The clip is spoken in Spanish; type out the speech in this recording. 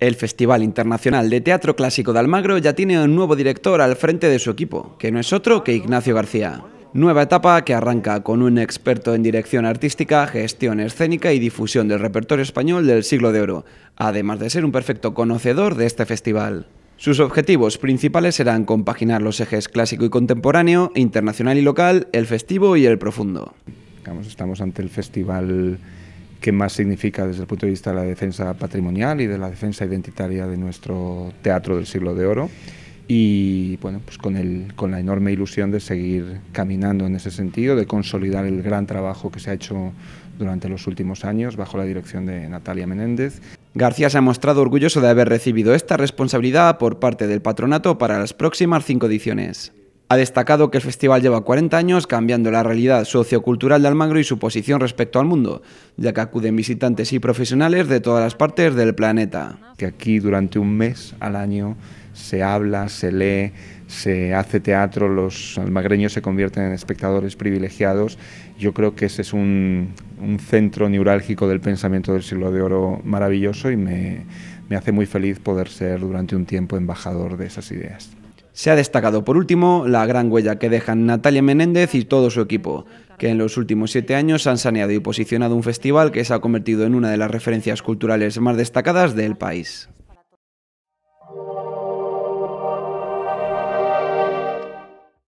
El Festival Internacional de Teatro Clásico de Almagro ya tiene un nuevo director al frente de su equipo, que no es otro que Ignacio García. Nueva etapa que arranca con un experto en dirección artística, gestión escénica y difusión del repertorio español del siglo de oro, además de ser un perfecto conocedor de este festival. Sus objetivos principales serán compaginar los ejes clásico y contemporáneo, internacional y local, el festivo y el profundo. Estamos ante el festival que más significa desde el punto de vista de la defensa patrimonial y de la defensa identitaria de nuestro teatro del siglo de oro y bueno, pues con, con la enorme ilusión de seguir caminando en ese sentido, de consolidar el gran trabajo que se ha hecho durante los últimos años bajo la dirección de Natalia Menéndez. García se ha mostrado orgulloso de haber recibido esta responsabilidad por parte del patronato para las próximas cinco ediciones ha destacado que el festival lleva 40 años cambiando la realidad sociocultural de Almagro y su posición respecto al mundo, ya que acuden visitantes y profesionales de todas las partes del planeta. Que aquí durante un mes al año se habla, se lee, se hace teatro, los almagreños se convierten en espectadores privilegiados. Yo creo que ese es un, centro neurálgico del pensamiento del siglo de oro maravilloso y me hace muy feliz poder ser durante un tiempo embajador de esas ideas. Se ha destacado, por último, la gran huella que dejan Natalia Menéndez y todo su equipo, que en los últimos siete años han saneado y posicionado un festival que se ha convertido en una de las referencias culturales más destacadas del país.